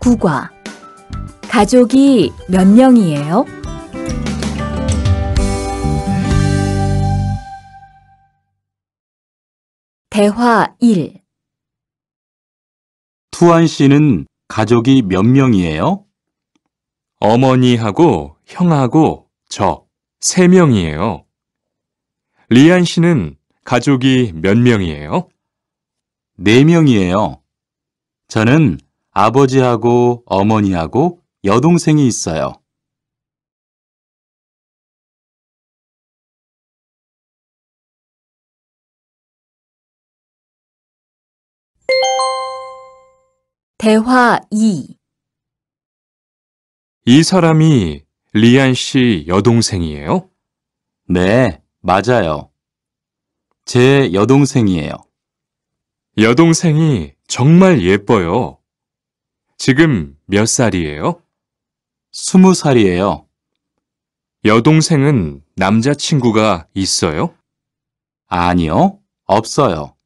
국화 가족이 몇 명이에요? 대화 1 투안 씨는 가족이 몇 명이에요? 어머니하고 형하고 저 세 명이에요. 리안 씨는 가족이 몇 명이에요? 네 명이에요. 저는 아버지하고 어머니하고 여동생이 있어요. 대화 2 이 사람이 리안 씨 여동생이에요? 네, 맞아요. 제 여동생이에요. 여동생이 정말 예뻐요. 지금 몇 살이에요? 스무 살이에요. 여동생은 남자친구가 있어요? 아니요, 없어요.